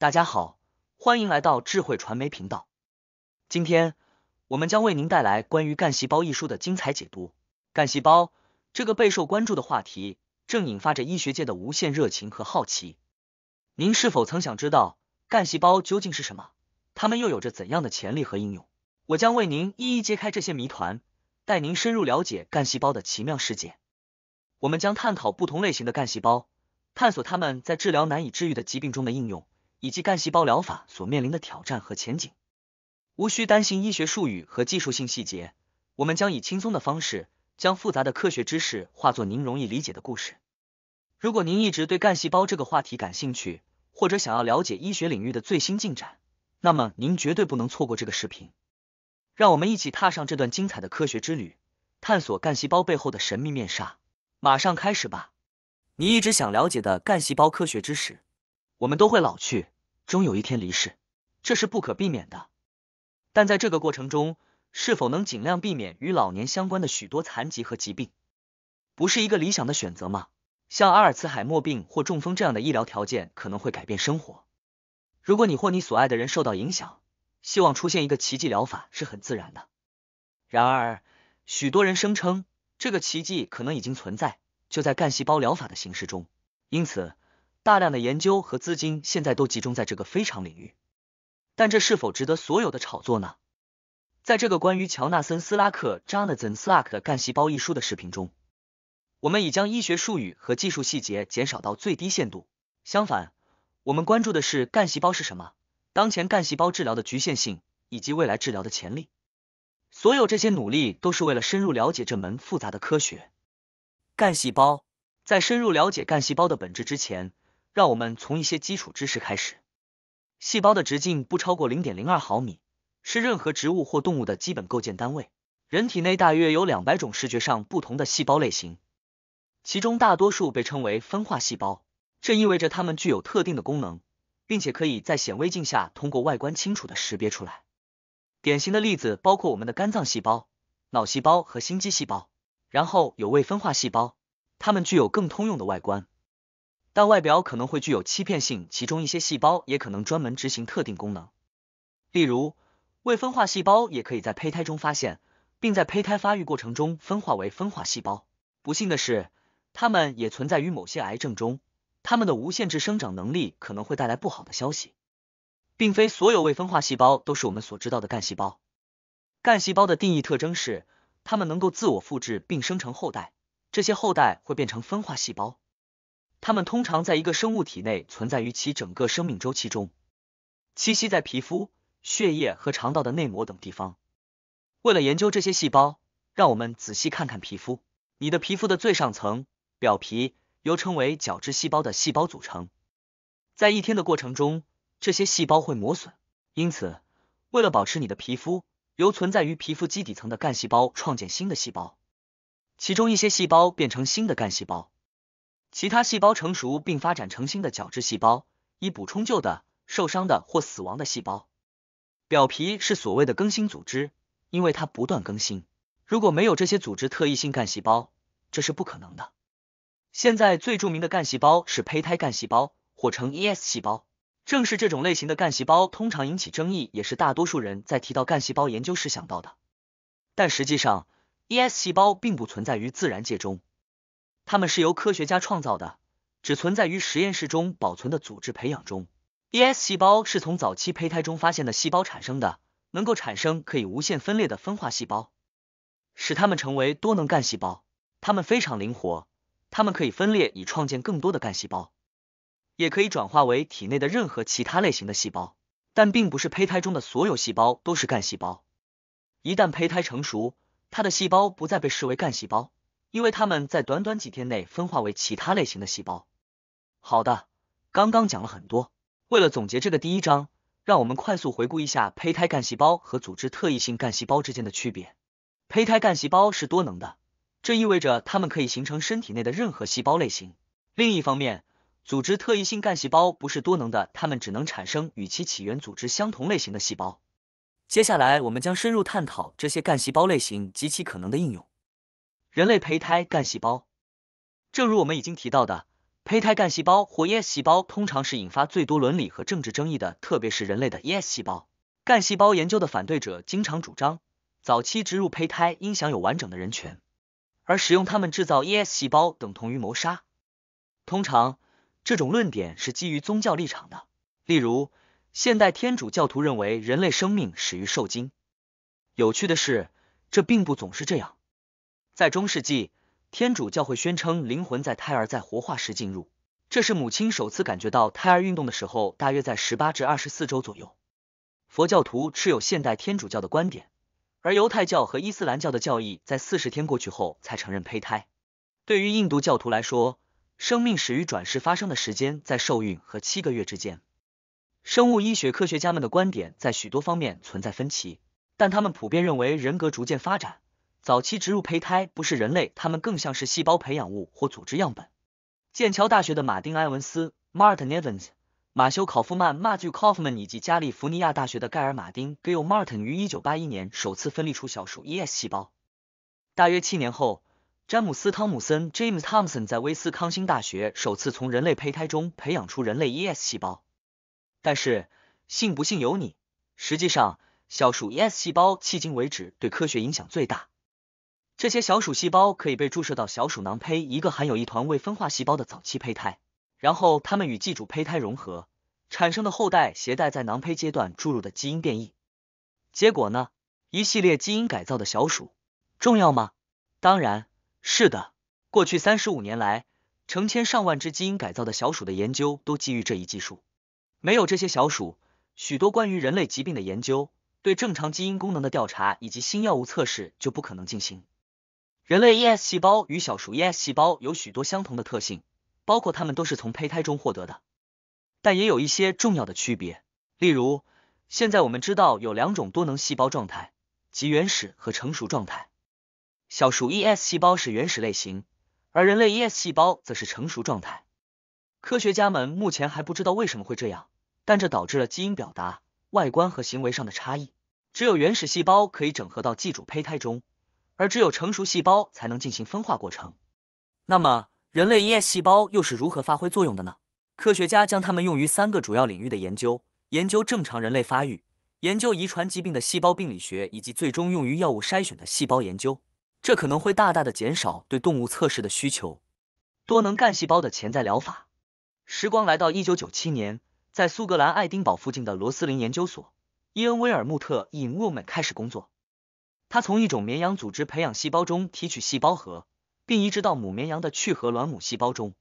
大家好，欢迎来到智慧传媒频道。今天我们将为您带来关于干细胞一书的精彩解读。干细胞这个备受关注的话题，正引发着医学界的无限热情和好奇。您是否曾想知道干细胞究竟是什么？它们又有着怎样的潜力和应用？我将为您一一揭开这些谜团，带您深入了解干细胞的奇妙世界。我们将探讨不同类型的干细胞，探索它们在治疗难以治愈的疾病中的应用。以及干细胞疗法所面临的挑战和前景，无需担心医学术语和技术性细节，我们将以轻松的方式将复杂的科学知识化作您容易理解的故事。如果您一直对干细胞这个话题感兴趣，或者想要了解医学领域的最新进展，那么您绝对不能错过这个视频。让我们一起踏上这段精彩的科学之旅，探索干细胞背后的神秘面纱。马上开始吧，你一直想了解的干细胞科学知识。我们都会老去，终有一天离世，这是不可避免的。但在这个过程中，是否能尽量避免与老年相关的许多残疾和疾病，不是一个理想的选择吗？像阿尔茨海默病或中风这样的医疗条件可能会改变生活。如果你或你所爱的人受到影响，希望出现一个奇迹疗法是很自然的。然而，许多人声称这个奇迹可能已经存在，就在干细胞疗法的形式中。因此。大量的研究和资金现在都集中在这个非常领域，但这是否值得所有的炒作呢？在这个关于乔纳森·斯拉克 （Jonathan Slack） 的干细胞一书的视频中，我们已将医学术语和技术细节减少到最低限度。相反，我们关注的是干细胞是什么，当前干细胞治疗的局限性以及未来治疗的潜力。所有这些努力都是为了深入了解这门复杂的科学。干细胞在深入了解干细胞的本质之前。让我们从一些基础知识开始。细胞的直径不超过零点零二毫米，是任何植物或动物的基本构建单位。人体内大约有两百种视觉上不同的细胞类型，其中大多数被称为分化细胞，这意味着它们具有特定的功能，并且可以在显微镜下通过外观清楚的识别出来。典型的例子包括我们的肝脏细胞、脑细胞和心肌细胞。然后有未分化细胞，它们具有更通用的外观。但外表可能会具有欺骗性，其中一些细胞也可能专门执行特定功能。例如，未分化细胞也可以在胚胎中发现，并在胚胎发育过程中分化为分化细胞。不幸的是，它们也存在于某些癌症中，它们的无限制生长能力可能会带来不好的消息。并非所有未分化细胞都是我们所知道的干细胞。干细胞的定义特征是，它们能够自我复制并生成后代，这些后代会变成分化细胞。它们通常在一个生物体内存在于其整个生命周期中，栖息在皮肤、血液和肠道的内膜等地方。为了研究这些细胞，让我们仔细看看皮肤。你的皮肤的最上层表皮由称为角质细胞的细胞组成。在一天的过程中，这些细胞会磨损，因此为了保持你的皮肤，由存在于皮肤基底层的干细胞创建新的细胞，其中一些细胞变成新的干细胞。其他细胞成熟并发展成新的角质细胞，以补充旧的、受伤的或死亡的细胞。表皮是所谓的更新组织，因为它不断更新。如果没有这些组织特异性干细胞，这是不可能的。现在最著名的干细胞是胚胎干细胞，或称 E S 细胞。正是这种类型的干细胞通常引起争议，也是大多数人在提到干细胞研究时想到的。但实际上，E S 细胞并不存在于自然界中。它们是由科学家创造的，只存在于实验室中保存的组织培养中。ES 细胞是从早期胚胎中发现的细胞产生的，能够产生可以无限分裂的分化细胞，使它们成为多能干细胞。它们非常灵活，它们可以分裂以创建更多的干细胞，也可以转化为体内的任何其他类型的细胞。但并不是胚胎中的所有细胞都是干细胞。一旦胚胎成熟，它的细胞不再被视为干细胞。因为它们在短短几天内分化为其他类型的细胞。好的，刚刚讲了很多。为了总结这个第一章，让我们快速回顾一下胚胎干细胞和组织特异性干细胞之间的区别。胚胎干细胞是多能的，这意味着它们可以形成身体内的任何细胞类型。另一方面，组织特异性干细胞不是多能的，它们只能产生与其起源组织相同类型的细胞。接下来，我们将深入探讨这些干细胞类型及其可能的应用。人类胚胎干细胞，正如我们已经提到的，胚胎干细胞或 ES 细胞通常是引发最多伦理和政治争议的，特别是人类的 ES 细胞。干细胞研究的反对者经常主张，早期植入胚胎应享有完整的人权，而使用它们制造 ES 细胞等同于谋杀。通常，这种论点是基于宗教立场的，例如现代天主教徒认为人类生命始于受精。有趣的是，这并不总是这样。在中世纪，天主教会宣称灵魂在胎儿在活化时进入，这是母亲首次感觉到胎儿运动的时候，大约在十八至二十四周左右。佛教徒持有现代天主教的观点，而犹太教和伊斯兰教的教义在四十天过去后才承认胚胎。对于印度教徒来说，生命始于转世发生的时间在受孕和七个月之间。生物医学科学家们的观点在许多方面存在分歧，但他们普遍认为人格逐渐发展。早期植入胚胎不是人类，它们更像是细胞培养物或组织样本。剑桥大学的马丁·埃文斯 （Martin Evans）、马修·考夫曼 m a t t Kaufman） 以及加利福尼亚大学的盖尔·马丁 （Gail Martin） 于1981年首次分离出小鼠 ES 细胞。大约7年后，詹姆斯·汤姆森 （James Thomson） p 在威斯康星大学首次从人类胚胎中培养出人类 ES 细胞。但是，信不信由你，实际上，小鼠 ES 细胞迄今为止对科学影响最大。这些小鼠细胞可以被注射到小鼠囊胚，一个含有一团未分化细胞的早期胚胎，然后它们与寄主胚胎融合，产生的后代携带在囊胚阶段注入的基因变异。结果呢？一系列基因改造的小鼠重要吗？当然是的。过去三十五年来，成千上万只基因改造的小鼠的研究都基于这一技术。没有这些小鼠，许多关于人类疾病的研究、对正常基因功能的调查以及新药物测试就不可能进行。人类 ES 细胞与小鼠 ES 细胞有许多相同的特性，包括它们都是从胚胎中获得的，但也有一些重要的区别。例如，现在我们知道有两种多能细胞状态，即原始和成熟状态。小鼠 ES 细胞是原始类型，而人类 ES 细胞则是成熟状态。科学家们目前还不知道为什么会这样，但这导致了基因表达、外观和行为上的差异。只有原始细胞可以整合到寄主胚胎中。而只有成熟细胞才能进行分化过程。那么，人类 ES 细胞又是如何发挥作用的呢？科学家将它们用于三个主要领域的研究：研究正常人类发育、研究遗传疾病的细胞病理学，以及最终用于药物筛选的细胞研究。这可能会大大的减少对动物测试的需求。多能干细胞的潜在疗法。时光来到一九九七年，在苏格兰爱丁堡附近的罗斯林研究所，伊恩威尔穆特引物们开始工作。它从一种绵羊组织培养细胞中提取细胞核，并移植到母绵羊的去核卵母细胞中，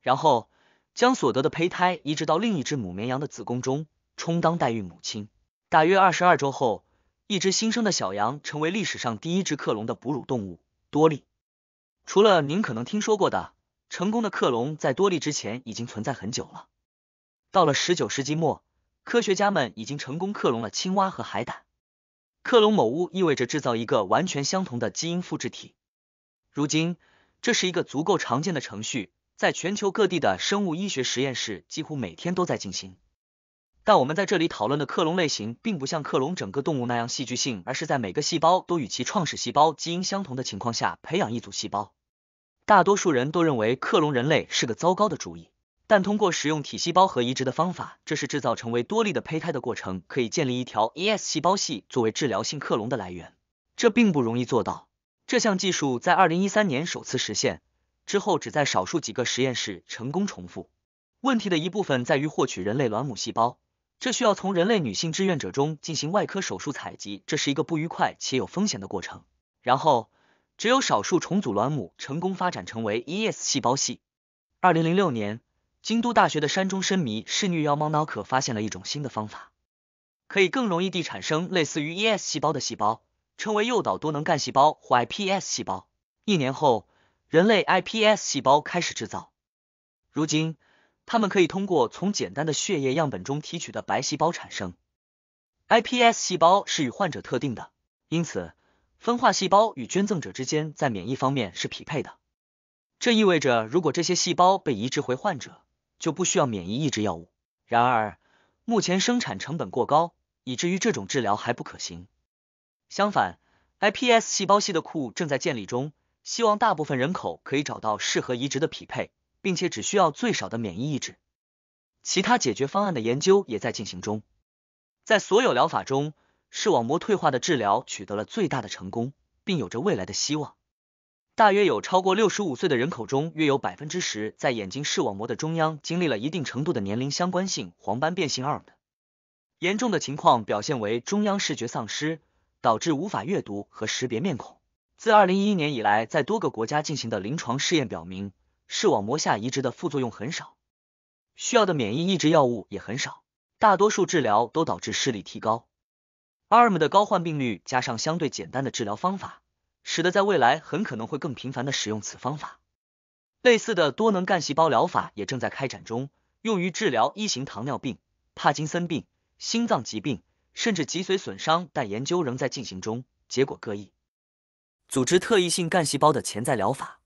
然后将所得的胚胎移植到另一只母绵羊的子宫中，充当代孕母亲。大约二十二周后，一只新生的小羊成为历史上第一只克隆的哺乳动物——多利。除了您可能听说过的成功的克隆，在多利之前已经存在很久了。到了十九世纪末，科学家们已经成功克隆了青蛙和海胆。克隆某物意味着制造一个完全相同的基因复制体。如今，这是一个足够常见的程序，在全球各地的生物医学实验室几乎每天都在进行。但我们在这里讨论的克隆类型，并不像克隆整个动物那样戏剧性，而是在每个细胞都与其创始细胞基因相同的情况下培养一组细胞。大多数人都认为克隆人类是个糟糕的主意。但通过使用体细胞核移植的方法，这是制造成为多粒的胚胎的过程，可以建立一条 ES 细胞系作为治疗性克隆的来源。这并不容易做到。这项技术在2013年首次实现之后，只在少数几个实验室成功重复。问题的一部分在于获取人类卵母细胞，这需要从人类女性志愿者中进行外科手术采集，这是一个不愉快且有风险的过程。然后，只有少数重组卵母成功发展成为 ES 细胞系。2006年。京都大学的山中伸弥室女妖猫脑可发现了一种新的方法，可以更容易地产生类似于 E S 细胞的细胞，称为诱导多能干细胞或 i P S 细胞。一年后，人类 i P S 细胞开始制造。如今，他们可以通过从简单的血液样本中提取的白细胞产生 i P S 细胞，是与患者特定的，因此分化细胞与捐赠者之间在免疫方面是匹配的。这意味着如果这些细胞被移植回患者，就不需要免疫抑制药物。然而，目前生产成本过高，以至于这种治疗还不可行。相反，iPS 细胞系的库正在建立中，希望大部分人口可以找到适合移植的匹配，并且只需要最少的免疫抑制。其他解决方案的研究也在进行中。在所有疗法中，视网膜退化的治疗取得了最大的成功，并有着未来的希望。大约有超过六十五岁的人口中，约有百分之十在眼睛视网膜的中央经历了一定程度的年龄相关性黄斑变性 a m 严重的情况表现为中央视觉丧失，导致无法阅读和识别面孔。自二零一一年以来，在多个国家进行的临床试验表明，视网膜下移植的副作用很少，需要的免疫抑制药物也很少，大多数治疗都导致视力提高。a r m 的高患病率加上相对简单的治疗方法。使得在未来很可能会更频繁的使用此方法。类似的多能干细胞疗法也正在开展中，用于治疗一型糖尿病、帕金森病、心脏疾病，甚至脊髓损伤，但研究仍在进行中，结果各异。组织特异性干细胞的潜在疗法。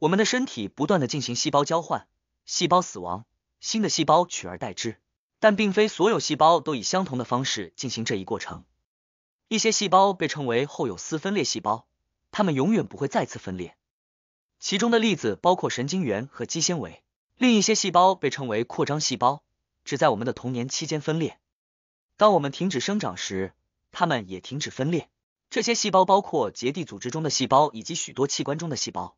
我们的身体不断的进行细胞交换、细胞死亡、新的细胞取而代之，但并非所有细胞都以相同的方式进行这一过程。一些细胞被称为后有丝分裂细胞。它们永远不会再次分裂。其中的粒子包括神经元和肌纤维。另一些细胞被称为扩张细胞，只在我们的童年期间分裂。当我们停止生长时，它们也停止分裂。这些细胞包括结缔组织中的细胞以及许多器官中的细胞，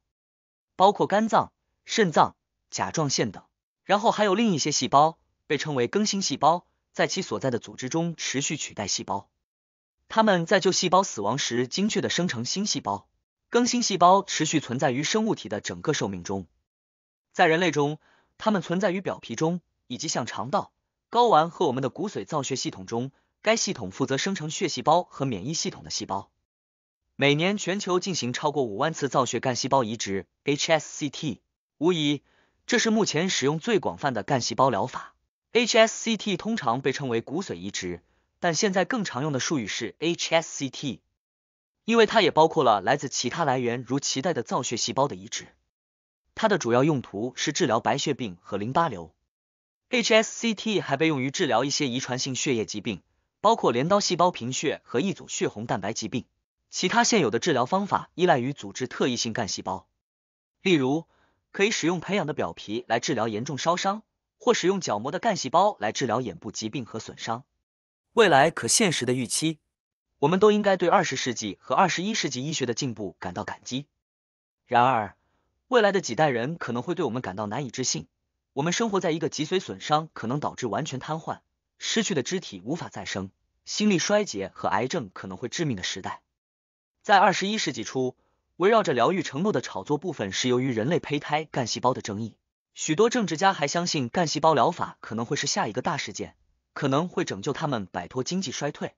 包括肝脏、肾脏、甲状腺等。然后还有另一些细胞被称为更新细胞，在其所在的组织中持续取代细胞。它们在旧细胞死亡时精确的生成新细胞。更新细胞持续存在于生物体的整个寿命中，在人类中，它们存在于表皮中，以及像肠道、睾丸和我们的骨髓造血系统中。该系统负责生成血细胞和免疫系统的细胞。每年全球进行超过五万次造血干细胞移植 （HSCT），无疑这是目前使用最广泛的干细胞疗法。HSCT 通常被称为骨髓移植，但现在更常用的术语是 HSCT。因为它也包括了来自其他来源，如脐带的造血细胞的移植。它的主要用途是治疗白血病和淋巴瘤。H S C T 还被用于治疗一些遗传性血液疾病，包括镰刀细胞贫血和一组血红蛋白疾病。其他现有的治疗方法依赖于组织特异性干细胞，例如可以使用培养的表皮来治疗严重烧伤，或使用角膜的干细胞来治疗眼部疾病和损伤。未来可现实的预期。我们都应该对二十世纪和二十一世纪医学的进步感到感激。然而，未来的几代人可能会对我们感到难以置信。我们生活在一个脊髓损伤可能导致完全瘫痪、失去的肢体无法再生、心力衰竭和癌症可能会致命的时代。在二十一世纪初，围绕着疗愈承诺的炒作部分是由于人类胚胎干细胞的争议。许多政治家还相信干细胞疗法可能会是下一个大事件，可能会拯救他们摆脱经济衰退。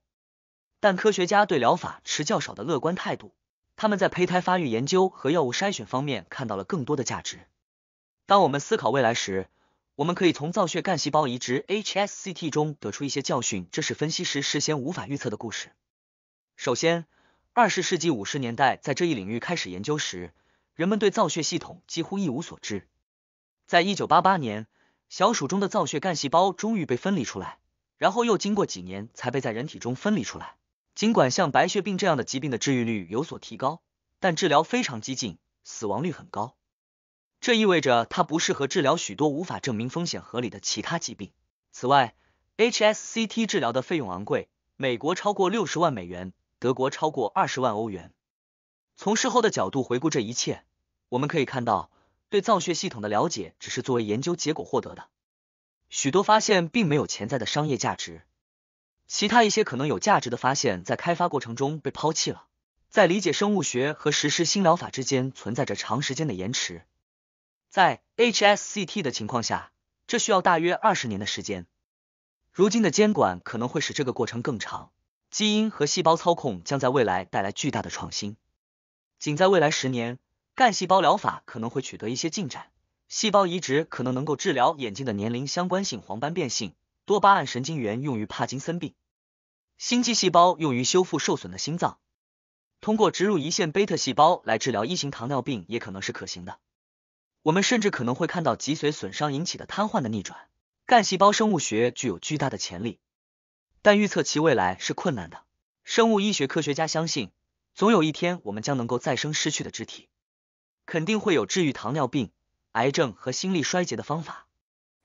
但科学家对疗法持较少的乐观态度，他们在胚胎发育研究和药物筛选方面看到了更多的价值。当我们思考未来时，我们可以从造血干细胞移植 （HSCT） 中得出一些教训，这是分析师事先无法预测的故事。首先，二十世纪五十年代在这一领域开始研究时，人们对造血系统几乎一无所知。在一九八八年，小鼠中的造血干细胞终于被分离出来，然后又经过几年才被在人体中分离出来。尽管像白血病这样的疾病的治愈率有所提高，但治疗非常激进，死亡率很高。这意味着它不适合治疗许多无法证明风险合理的其他疾病。此外，HSCT 治疗的费用昂贵，美国超过六十万美元，德国超过二十万欧元。从事后的角度回顾这一切，我们可以看到对造血系统的了解只是作为研究结果获得的，许多发现并没有潜在的商业价值。其他一些可能有价值的发现，在开发过程中被抛弃了。在理解生物学和实施新疗法之间存在着长时间的延迟，在 h s c t 的情况下，这需要大约二十年的时间。如今的监管可能会使这个过程更长。基因和细胞操控将在未来带来巨大的创新。仅在未来十年，干细胞疗法可能会取得一些进展。细胞移植可能能够治疗眼睛的年龄相关性黄斑变性。多巴胺神经元用于帕金森病。心肌细胞用于修复受损的心脏，通过植入胰腺贝特细胞来治疗一型糖尿病也可能是可行的。我们甚至可能会看到脊髓损伤引起的瘫痪的逆转。干细胞生物学具有巨大的潜力，但预测其未来是困难的。生物医学科学家相信，总有一天我们将能够再生失去的肢体，肯定会有治愈糖尿病、癌症和心力衰竭的方法。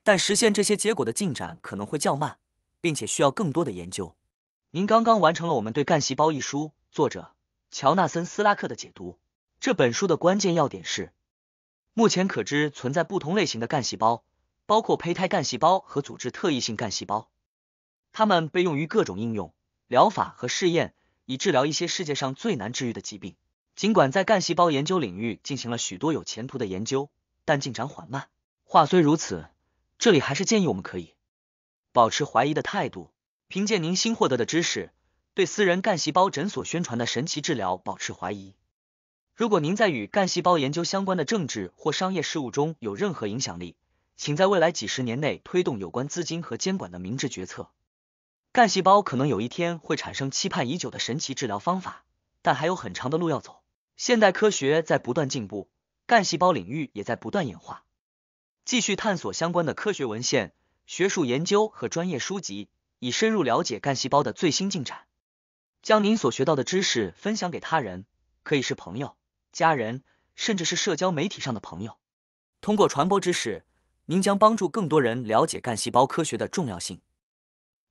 但实现这些结果的进展可能会较慢，并且需要更多的研究。您刚刚完成了我们对《干细胞》一书作者乔纳森·斯拉克的解读。这本书的关键要点是：目前可知存在不同类型的干细胞，包括胚胎干细胞和组织特异性干细胞，它们被用于各种应用疗法和试验，以治疗一些世界上最难治愈的疾病。尽管在干细胞研究领域进行了许多有前途的研究，但进展缓慢。话虽如此，这里还是建议我们可以保持怀疑的态度。凭借您新获得的知识，对私人干细胞诊所宣传的神奇治疗保持怀疑。如果您在与干细胞研究相关的政治或商业事务中有任何影响力，请在未来几十年内推动有关资金和监管的明智决策。干细胞可能有一天会产生期盼已久的神奇治疗方法，但还有很长的路要走。现代科学在不断进步，干细胞领域也在不断演化。继续探索相关的科学文献、学术研究和专业书籍。以深入了解干细胞的最新进展，将您所学到的知识分享给他人，可以是朋友、家人，甚至是社交媒体上的朋友。通过传播知识，您将帮助更多人了解干细胞科学的重要性。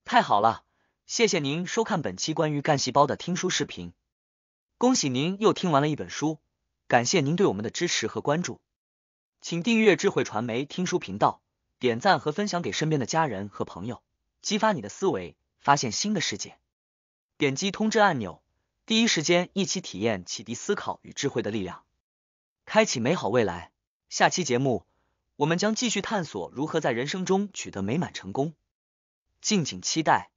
太好了，谢谢您收看本期关于干细胞的听书视频。恭喜您又听完了一本书，感谢您对我们的支持和关注。请订阅智慧传媒听书频道，点赞和分享给身边的家人和朋友。激发你的思维，发现新的世界。点击通知按钮，第一时间一起体验启迪思考与智慧的力量，开启美好未来。下期节目，我们将继续探索如何在人生中取得美满成功，敬请期待。